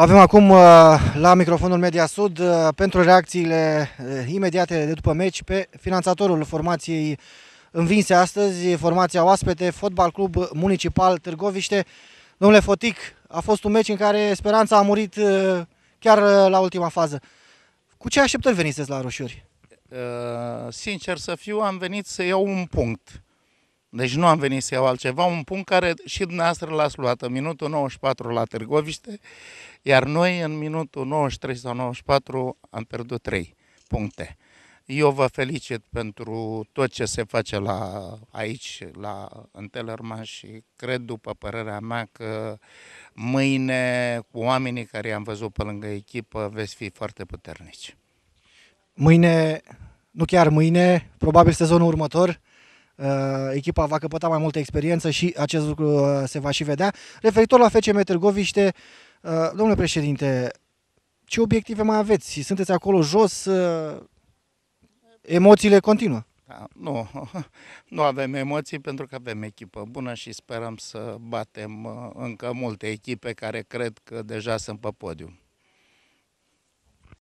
avem acum uh, la microfonul Media Sud uh, pentru reacțiile uh, imediate de după meci pe finanțatorul formației învinse astăzi, formația oaspete, Fotbal Club Municipal Târgoviște. Domnule Fotic, a fost un meci în care speranța a murit chiar la ultima fază. Cu ce așteptări veniți la Roșiori? Sincer să fiu, am venit să iau un punct deci nu am venit să iau altceva, un punct care și dumneavoastră l-ați luat în minutul 94 la Târgoviște, iar noi în minutul 93 sau 94 am pierdut 3 puncte. Eu vă felicit pentru tot ce se face la, aici, la Tellerman și cred, după părerea mea, că mâine cu oamenii care i-am văzut pe lângă echipă veți fi foarte puternici. Mâine, nu chiar mâine, probabil sezonul următor, Uh, echipa va căpăta mai multă experiență și acest lucru uh, se va și vedea. Referitor la FCM Târgoviște, uh, domnule președinte, ce obiective mai aveți? Sunteți acolo jos, emoțiile continuă. Da, nu, nu avem emoții pentru că avem echipă bună și sperăm să batem încă multe echipe care cred că deja sunt pe podium.